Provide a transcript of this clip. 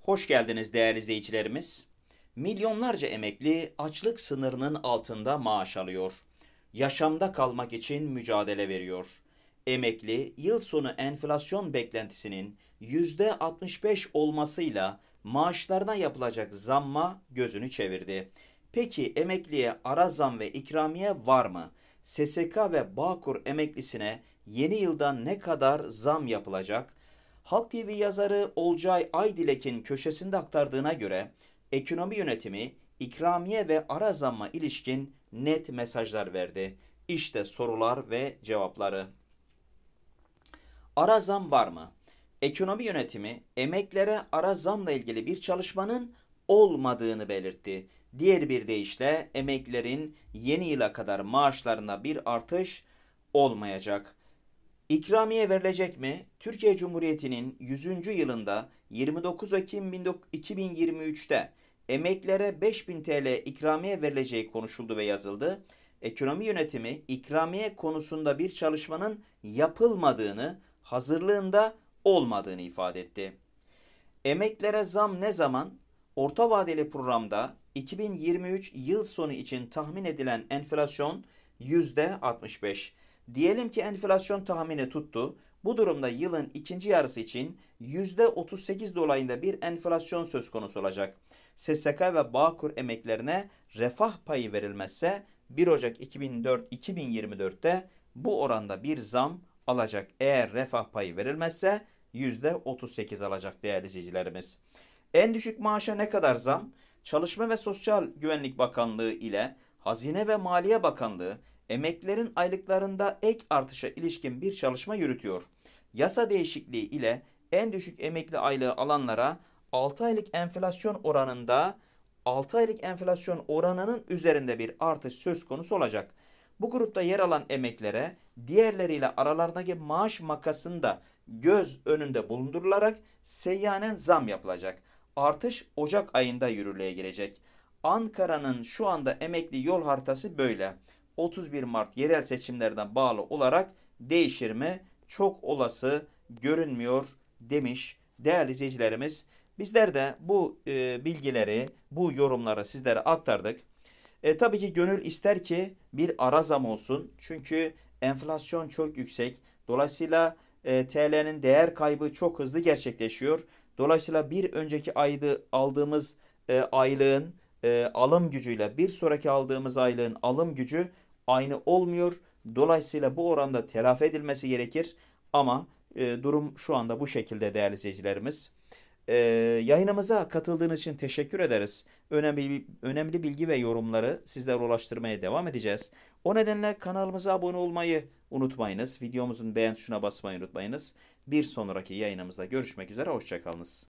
Hoş geldiniz değerli izleyicilerimiz. Milyonlarca emekli açlık sınırının altında maaş alıyor. Yaşamda kalmak için mücadele veriyor. Emekli yıl sonu enflasyon beklentisinin %65 olmasıyla maaşlarına yapılacak zamma gözünü çevirdi. Peki emekliye ara zam ve ikramiye var mı? SSK ve Bağkur emeklisine yeni yılda ne kadar zam yapılacak? Halk TV yazarı Olcay Aydilek'in köşesinde aktardığına göre ekonomi yönetimi ikramiye ve ara zamma ilişkin net mesajlar verdi. İşte sorular ve cevapları. Ara zam var mı? Ekonomi yönetimi emeklere ara zamla ilgili bir çalışmanın olmadığını belirtti. Diğer bir deyişle emeklerin yeni yıla kadar maaşlarında bir artış olmayacak. İkramiye verilecek mi? Türkiye Cumhuriyeti'nin 100. yılında 29 Ekim 2023'te emeklere 5000 TL ikramiye verileceği konuşuldu ve yazıldı. Ekonomi yönetimi ikramiye konusunda bir çalışmanın yapılmadığını, hazırlığında olmadığını ifade etti. Emeklere zam ne zaman? Orta vadeli programda 2023 yıl sonu için tahmin edilen enflasyon %65. Diyelim ki enflasyon tahmini tuttu. Bu durumda yılın ikinci yarısı için %38 dolayında bir enflasyon söz konusu olacak. SSK ve Bağkur emeklerine refah payı verilmezse 1 Ocak 2004 2024'te bu oranda bir zam alacak. Eğer refah payı verilmezse %38 alacak değerli izleyicilerimiz. En düşük maaşa ne kadar zam? Çalışma ve Sosyal Güvenlik Bakanlığı ile Hazine ve Maliye Bakanlığı emeklerin aylıklarında ek artışa ilişkin bir çalışma yürütüyor. Yasa değişikliği ile en düşük emekli aylığı alanlara 6 aylık enflasyon oranında 6 aylık enflasyon oranının üzerinde bir artış söz konusu olacak. Bu grupta yer alan emeklere diğerleriyle aralarındaki maaş makasında göz önünde bulundurularak seyyanen zam yapılacak. Artış Ocak ayında yürürlüğe girecek. Ankara'nın şu anda emekli yol haritası böyle. 31 Mart yerel seçimlerden bağlı olarak değişir mi? Çok olası görünmüyor demiş değerli izleyicilerimiz. Bizler de bu e, bilgileri, bu yorumları sizlere aktardık. E, tabii ki gönül ister ki bir ara zam olsun. Çünkü enflasyon çok yüksek. Dolayısıyla e, TL'nin değer kaybı çok hızlı gerçekleşiyor. Dolayısıyla bir önceki ayda aldığımız e, aylığın e, alım gücüyle bir sonraki aldığımız aylığın alım gücü aynı olmuyor. Dolayısıyla bu oranda telafi edilmesi gerekir. Ama e, durum şu anda bu şekilde değerli izleyicilerimiz. E, yayınımıza katıldığınız için teşekkür ederiz. Önemli, önemli bilgi ve yorumları sizlere ulaştırmaya devam edeceğiz. O nedenle kanalımıza abone olmayı unutmayınız. Videomuzun beğen tuşuna basmayı unutmayınız. Bir sonraki yayınımızda görüşmek üzere. Hoşçakalınız.